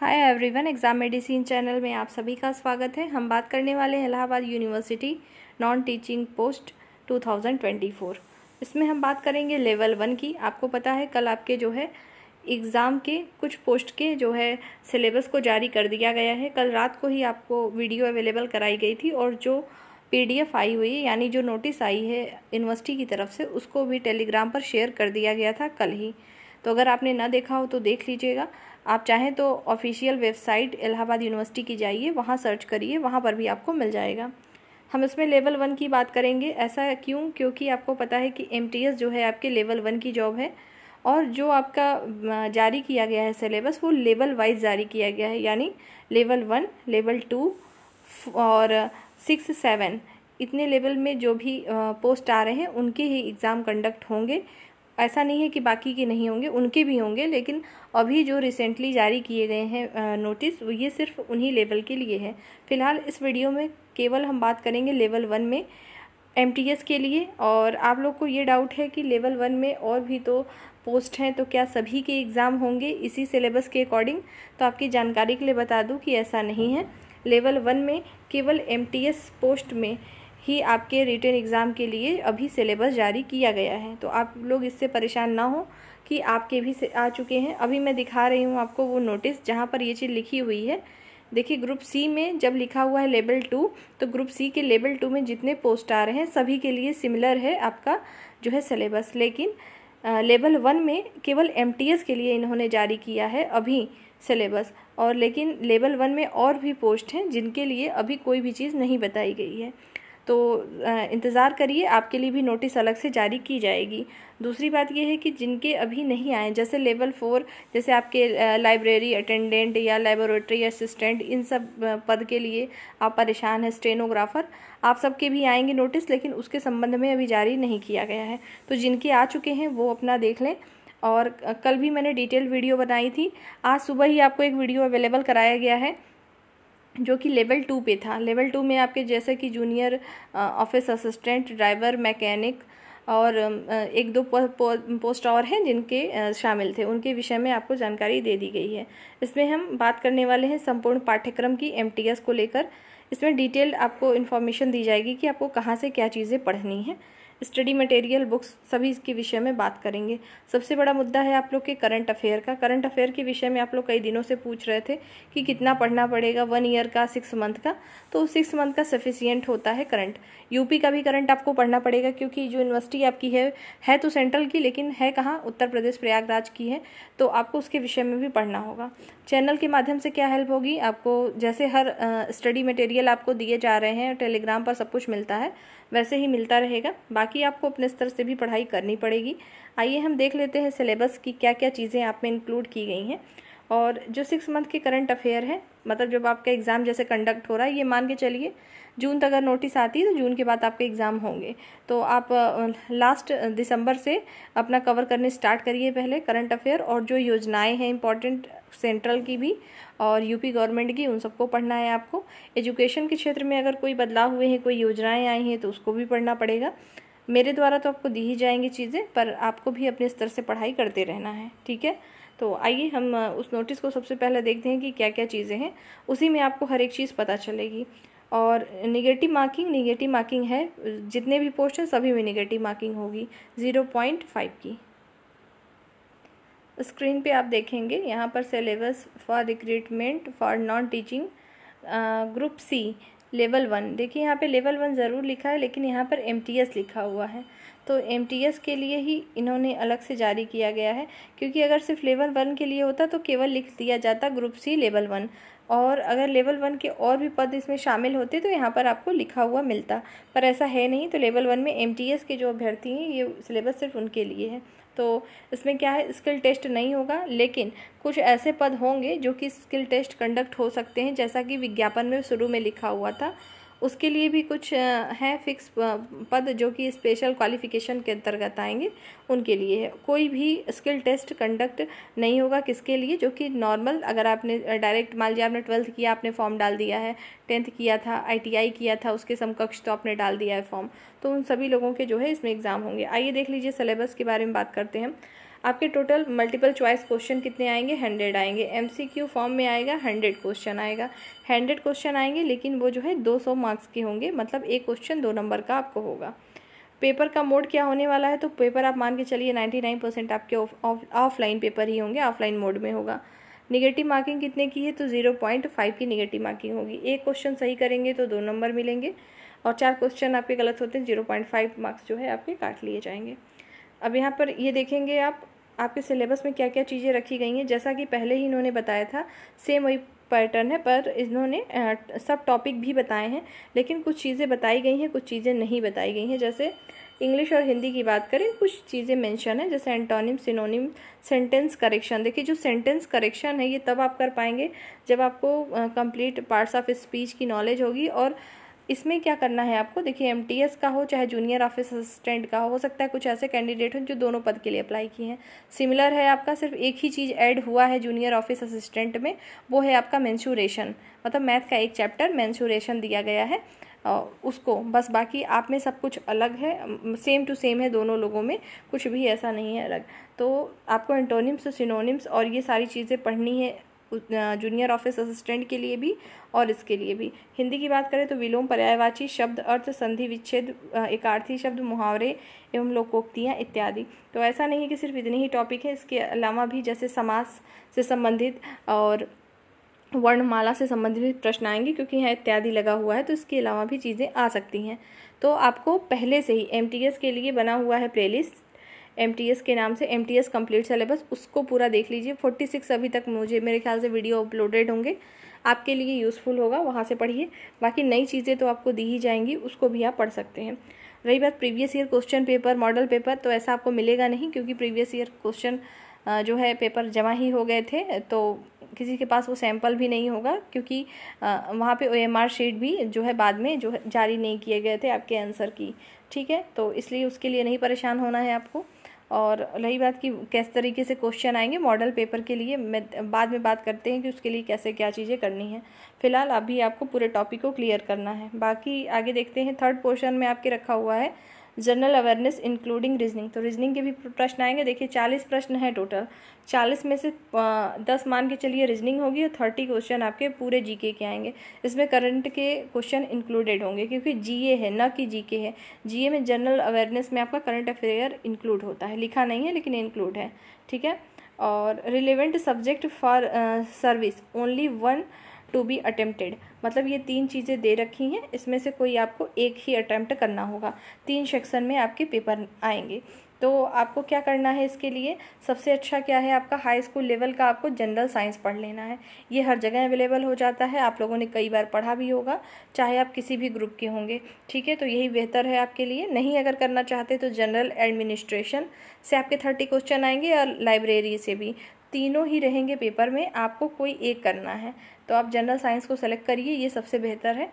हाय everyone exam medicine channel में आप सभी का स्वागत है हम बात करने वाले हैं Allahabad university non teaching post 2024 इसमें हम बात करेंगे लेवल वन की आपको पता है कल आपके जो है एग्ज़ाम के कुछ पोस्ट के जो है सिलेबस को जारी कर दिया गया है कल रात को ही आपको वीडियो अवेलेबल कराई गई थी और जो पी आई हुई है यानी जो नोटिस आई है यूनिवर्सिटी की तरफ से उसको भी टेलीग्राम पर शेयर कर दिया गया था कल ही तो अगर आपने ना देखा हो तो देख लीजिएगा आप चाहें तो ऑफिशियल वेबसाइट इलाहाबाद यूनिवर्सिटी की जाइए वहाँ सर्च करिए वहाँ पर भी आपको मिल जाएगा हम इसमें लेवल वन की बात करेंगे ऐसा क्यों क्योंकि आपको पता है कि एम जो है आपके लेवल वन की जॉब है और जो आपका जारी किया गया है सिलेबस वो लेवल वाइज जारी किया गया है यानी लेवल वन लेवल टू और सिक्स सेवन इतने लेवल में जो भी पोस्ट आ रहे हैं उनके ही एग्ज़ाम कंडक्ट होंगे ऐसा नहीं है कि बाकी के नहीं होंगे उनके भी होंगे लेकिन अभी जो रिसेंटली जारी किए गए हैं नोटिस ये सिर्फ उन्हीं लेवल के लिए है फिलहाल इस वीडियो में केवल हम बात करेंगे लेवल वन में एम के लिए और आप लोग को ये डाउट है कि लेवल वन में और भी तो पोस्ट हैं तो क्या सभी के एग्ज़ाम होंगे इसी सिलेबस के अकॉर्डिंग तो आपकी जानकारी के लिए बता दूं कि ऐसा नहीं है लेवल वन में केवल एम पोस्ट में ही आपके रिटर्न एग्ज़ाम के लिए अभी सिलेबस जारी किया गया है तो आप लोग इससे परेशान ना हो कि आपके भी से आ चुके हैं अभी मैं दिखा रही हूँ आपको वो नोटिस जहाँ पर ये चीज़ लिखी हुई है देखिए ग्रुप सी में जब लिखा हुआ है लेवल टू तो ग्रुप सी के लेवल टू में जितने पोस्ट आ रहे हैं सभी के लिए सिमिलर है आपका जो है सिलेबस लेकिन लेवल वन में केवल एम के लिए इन्होंने जारी किया है अभी सिलेबस और लेकिन लेवल वन में और भी पोस्ट हैं जिनके लिए अभी कोई भी चीज़ नहीं बताई गई है तो इंतज़ार करिए आपके लिए भी नोटिस अलग से जारी की जाएगी दूसरी बात यह है कि जिनके अभी नहीं आए जैसे लेवल फोर जैसे आपके लाइब्रेरी अटेंडेंट या लेबोरेटरी असिस्टेंट इन सब पद के लिए आप परेशान हैं स्टेनोग्राफर आप सबके भी आएंगे नोटिस लेकिन उसके संबंध में अभी जारी नहीं किया गया है तो जिनके आ चुके हैं वो अपना देख लें और कल भी मैंने डिटेल वीडियो बनाई थी आज सुबह ही आपको एक वीडियो अवेलेबल कराया गया है जो कि लेवल टू पे था लेवल टू में आपके जैसे कि junior office assistant driver mechanic और एक दो पोस्ट और हैं जिनके शामिल थे उनके विषय में आपको जानकारी दे दी गई है इसमें हम बात करने वाले हैं संपूर्ण पाठ्यक्रम की एम को लेकर इसमें डिटेल आपको इन्फॉर्मेशन दी जाएगी कि आपको कहाँ से क्या चीज़ें पढ़नी हैं स्टडी मटेरियल बुक्स सभी इसके विषय में बात करेंगे सबसे बड़ा मुद्दा है आप लोग के करंट अफेयर का करंट अफेयर के विषय में आप लोग कई दिनों से पूछ रहे थे कि कितना पढ़ना पड़ेगा वन ईयर का सिक्स मंथ का तो सिक्स मंथ का सफिशियंट होता है करंट यूपी का भी करंट आपको पढ़ना पड़ेगा क्योंकि जो यूनिवर्सिटी आपकी है है तो सेंट्रल की लेकिन है कहाँ उत्तर प्रदेश प्रयागराज की है तो आपको उसके विषय में भी पढ़ना होगा चैनल के माध्यम से क्या हेल्प होगी आपको जैसे हर स्टडी मटेरियल आपको दिए जा रहे हैं टेलीग्राम पर सब कुछ मिलता है वैसे ही मिलता रहेगा बाकी आपको अपने स्तर से भी पढ़ाई करनी पड़ेगी आइए हम देख लेते हैं सिलेबस की क्या क्या चीज़ें आप में इंक्लूड की गई हैं और जो सिक्स मंथ के करंट अफेयर है मतलब जब आपका एग्ज़ाम जैसे कंडक्ट हो रहा है ये मान के चलिए जून तक अगर नोटिस आती है तो जून के बाद आपके एग्ज़ाम होंगे तो आप लास्ट दिसंबर से अपना कवर करने स्टार्ट करिए पहले करंट अफेयर और जो योजनाएं हैं इंपॉर्टेंट सेंट्रल की भी और यूपी गवर्नमेंट की उन सबको पढ़ना है आपको एजुकेशन के क्षेत्र में अगर कोई बदलाव हुए हैं कोई योजनाएँ आई हैं तो उसको भी पढ़ना पड़ेगा मेरे द्वारा तो आपको दी ही जाएंगी चीज़ें पर आपको भी अपने स्तर से पढ़ाई करते रहना है ठीक है तो आइए हम उस नोटिस को सबसे पहले देखते हैं कि क्या क्या चीज़ें हैं उसी में आपको हर एक चीज़ पता चलेगी और निगेटिव मार्किंग निगेटिव मार्किंग है जितने भी पोस्ट हैं सभी में निगेटिव मार्किंग होगी ज़ीरो पॉइंट फाइव की स्क्रीन पे आप देखेंगे यहाँ पर syllabus for recruitment for non teaching group C level one देखिए यहाँ पे लेवल वन ज़रूर लिखा है लेकिन यहाँ पर एम लिखा हुआ है तो एम के लिए ही इन्होंने अलग से जारी किया गया है क्योंकि अगर सिर्फ लेवल वन के लिए होता तो केवल लिख दिया जाता ग्रुप सी लेवल वन और अगर लेवल वन के और भी पद इसमें शामिल होते तो यहाँ पर आपको लिखा हुआ मिलता पर ऐसा है नहीं तो लेवल वन में एम के जो अभ्यर्थी हैं ये सिलेबस सिर्फ उनके लिए है तो इसमें क्या है स्किल टेस्ट नहीं होगा लेकिन कुछ ऐसे पद होंगे जो कि स्किल टेस्ट कंडक्ट हो सकते हैं जैसा कि विज्ञापन में शुरू में लिखा हुआ था उसके लिए भी कुछ हैं फिक्स पद जो कि स्पेशल क्वालिफिकेशन के अंतर्गत आएंगे उनके लिए है कोई भी स्किल टेस्ट कंडक्ट नहीं होगा किसके लिए जो कि नॉर्मल अगर आपने डायरेक्ट मान लीजिए आपने ट्वेल्थ किया आपने फॉर्म डाल दिया है टेंथ किया था आईटीआई किया था उसके समकक्ष तो आपने डाल दिया है फॉर्म तो उन सभी लोगों के जो है इसमें एग्ज़ाम होंगे आइए देख लीजिए सिलेबस के बारे में बात करते हैं आपके टोटल मल्टीपल चॉइस क्वेश्चन कितने आएंगे हंड्रेड आएंगे एमसीक्यू फॉर्म में आएगा हंड्रेड क्वेश्चन आएगा हंड्रेड क्वेश्चन आएंगे लेकिन वो जो है दो सौ मार्क्स के होंगे मतलब एक क्वेश्चन दो नंबर का आपको होगा पेपर का मोड क्या होने वाला है तो पेपर आप मान के चलिए नाइन्टी नाइन परसेंट आपके ऑफलाइन पेपर ही होंगे ऑफलाइन मोड में होगा निगेटिव मार्किंग कितने की है तो जीरो पॉइंट फाइव की निगेटिव मार्किंग होगी एक क्वेश्चन सही करेंगे तो दो नंबर मिलेंगे और चार क्वेश्चन आपके गलत होते हैं जीरो पॉइंट फाइव मार्क्स जो है आपके काट लिए जाएंगे अब यहाँ पर ये देखेंगे आप आपके सिलेबस में क्या क्या चीज़ें रखी गई हैं जैसा कि पहले ही इन्होंने बताया था सेम वही पैटर्न है पर इन्होंने सब टॉपिक भी बताए हैं लेकिन कुछ चीज़ें बताई गई हैं कुछ चीज़ें नहीं बताई गई हैं जैसे इंग्लिश और हिंदी की बात करें कुछ चीज़ें मेंशन है जैसे एंटोनिम सिनोनिम सेंटेंस करेक्शन देखिए जो सेंटेंस करेक्शन है ये तब आप कर पाएंगे जब आपको कंप्लीट पार्ट्स ऑफ स्पीच की नॉलेज होगी और इसमें क्या करना है आपको देखिए एम का हो चाहे जूनियर ऑफिस असिस्टेंट का हो हो सकता है कुछ ऐसे कैंडिडेट हों जो दोनों पद के लिए अप्लाई किए हैं सिमिलर है आपका सिर्फ एक ही चीज़ ऐड हुआ है जूनियर ऑफिस असिस्टेंट में वो है आपका मैंसूरेशन मतलब मैथ का एक चैप्टर मैंसूरेशन दिया गया है उसको बस बाकी आप में सब कुछ अलग है सेम टू सेम है दोनों लोगों में कुछ भी ऐसा नहीं है अलग तो आपको एंटोनिम्स सिनोनिम्स और ये सारी चीज़ें पढ़नी है जूनियर ऑफिस असिस्टेंट के लिए भी और इसके लिए भी हिंदी की बात करें तो विलोम पर्यायवाची शब्द अर्थ संधि विच्छेद एकार्थी शब्द मुहावरे एवं लोकोक्तियाँ इत्यादि तो ऐसा नहीं है कि सिर्फ इतने ही टॉपिक है इसके अलावा भी जैसे समास से संबंधित और वर्णमाला से संबंधित प्रश्न आएंगे क्योंकि यहाँ इत्यादि लगा हुआ है तो इसके अलावा भी चीज़ें आ सकती हैं तो आपको पहले से ही एम के लिए बना हुआ है प्लेलिस्ट एम के नाम से M T S complete syllabus उसको पूरा देख लीजिए फोर्टी सिक्स अभी तक मुझे मेरे ख्याल से वीडियो अपलोडेड होंगे आपके लिए यूज़फुल होगा वहाँ से पढ़िए बाकी नई चीज़ें तो आपको दी ही जाएंगी उसको भी आप पढ़ सकते हैं रही बात previous year question paper model paper तो ऐसा आपको मिलेगा नहीं क्योंकि प्रीवियस ईयर क्वेश्चन जो है पेपर जमा ही हो गए थे तो किसी के पास वो सैंपल भी नहीं होगा क्योंकि वहाँ पे ओ शीट भी जो है बाद में जो है जारी नहीं किए गए थे आपके आंसर की ठीक है तो इसलिए उसके लिए नहीं परेशान होना है आपको और रही बात कि किस तरीके से क्वेश्चन आएंगे मॉडल पेपर के लिए मैं बाद में बात करते हैं कि उसके लिए कैसे क्या चीज़ें करनी है फिलहाल अभी आपको पूरे टॉपिक को क्लियर करना है बाकी आगे देखते हैं थर्ड पोर्शन में आपके रखा हुआ है जनरल अवेयरनेस इंक्लूडिंग रीजनिंग तो रीजनिंग के भी प्रश्न आएंगे देखिए चालीस प्रश्न है टोटल चालीस में से दस मान के चलिए रीजनिंग होगी और थर्टी क्वेश्चन आपके पूरे जीके के आएंगे इसमें करंट के क्वेश्चन इंक्लूडेड होंगे क्योंकि जीए है न कि जीके है जीए में जनरल अवेयरनेस में आपका करंट अफेयर इंक्लूड होता है लिखा नहीं है लेकिन इंक्लूड है ठीक है और relevant subject for service only one to be attempted मतलब ये तीन चीज़ें दे रखी हैं इसमें से कोई आपको एक ही अटैम्प्ट करना होगा तीन सेक्शन में आपके पेपर आएंगे तो आपको क्या करना है इसके लिए सबसे अच्छा क्या है आपका हाई स्कूल लेवल का आपको जनरल साइंस पढ़ लेना है ये हर जगह अवेलेबल हो जाता है आप लोगों ने कई बार पढ़ा भी होगा चाहे आप किसी भी ग्रुप के होंगे ठीक है तो यही बेहतर है आपके लिए नहीं अगर करना चाहते तो जनरल एडमिनिस्ट्रेशन से आपके थर्टी क्वेश्चन आएंगे और लाइब्रेरी से भी तीनों ही रहेंगे पेपर में आपको कोई एक करना है तो आप जनरल साइंस को सेलेक्ट करिए ये सबसे बेहतर है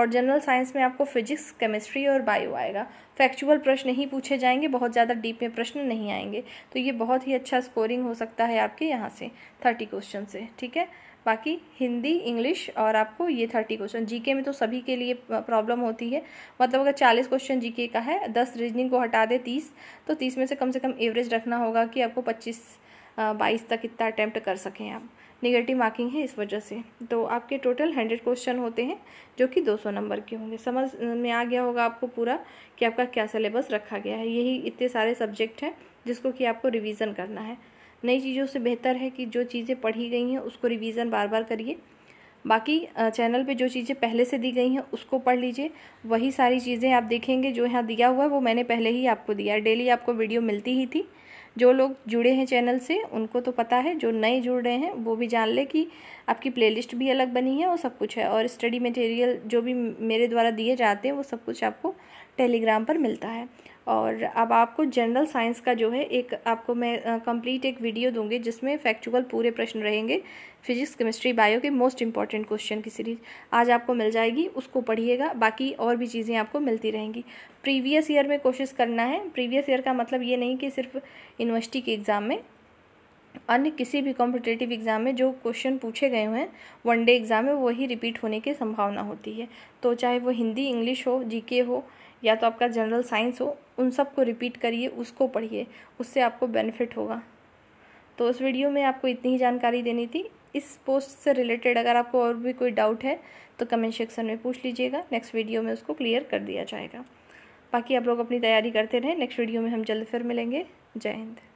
और जनरल साइंस में आपको फिजिक्स केमिस्ट्री और बायो आएगा फैक्चुअल प्रश्न नहीं पूछे जाएंगे बहुत ज़्यादा डीप में प्रश्न नहीं आएंगे तो ये बहुत ही अच्छा स्कोरिंग हो सकता है आपके यहाँ से थर्टी क्वेश्चन से ठीक है बाकी हिंदी इंग्लिश और आपको ये थर्टी क्वेश्चन जीके में तो सभी के लिए प्रॉब्लम होती है मतलब अगर चालीस क्वेश्चन जीके का है दस रीजनिंग को हटा दे तीस तो तीस में से कम से कम एवरेज रखना होगा कि आपको पच्चीस बाईस तक इतना अटैम्प्ट कर सकें आप निगेटिव मार्किंग है इस वजह से तो आपके टोटल हंड्रेड क्वेश्चन होते हैं जो कि दो सौ नंबर के होंगे समझ में आ गया होगा आपको पूरा कि आपका क्या सिलेबस रखा गया है यही इतने सारे सब्जेक्ट हैं जिसको कि आपको रिविज़न करना है नई चीज़ों से बेहतर है कि जो चीज़ें पढ़ी गई हैं उसको रिविज़न बार बार करिए बाकी चैनल पे जो चीज़ें पहले से दी गई हैं उसको पढ़ लीजिए वही सारी चीज़ें आप देखेंगे जो यहाँ दिया हुआ है वो मैंने पहले ही आपको दिया डेली आपको वीडियो मिलती ही थी जो लोग जुड़े हैं चैनल से उनको तो पता है जो नए जुड़ रहे हैं वो भी जान ले कि आपकी प्लेलिस्ट भी अलग बनी है और सब कुछ है और स्टडी मटेरियल जो भी मेरे द्वारा दिए जाते हैं वो सब कुछ आपको टेलीग्राम पर मिलता है और अब आपको जनरल साइंस का जो है एक आपको मैं कंप्लीट एक वीडियो दूंगी जिसमें फैक्चुअल पूरे प्रश्न रहेंगे फिजिक्स केमिस्ट्री बायो के मोस्ट इंपॉर्टेंट क्वेश्चन की सीरीज आज आपको मिल जाएगी उसको पढ़िएगा बाकी और भी चीज़ें आपको मिलती रहेंगी प्रीवियस ईयर में कोशिश करना है प्रीवियस ईयर का मतलब ये नहीं कि सिर्फ यूनिवर्सिटी के एग्ज़ाम में अन्य किसी भी कॉम्पिटेटिव एग्ज़ाम में जो क्वेश्चन पूछे गए हैं वन डे एग्ज़ाम में वही रिपीट होने की संभावना होती है तो चाहे वो हिंदी इंग्लिश हो जीके हो या तो आपका जनरल साइंस हो उन सब को रिपीट करिए उसको पढ़िए उससे आपको बेनिफिट होगा तो उस वीडियो में आपको इतनी ही जानकारी देनी थी इस पोस्ट से रिलेटेड अगर आपको और भी कोई डाउट है तो कमेंट सेक्शन में पूछ लीजिएगा नेक्स्ट वीडियो में उसको क्लियर कर दिया जाएगा बाकी आप लोग अपनी तैयारी करते रहें नेक्स्ट वीडियो में हम जल्द फिर मिलेंगे जय हिंद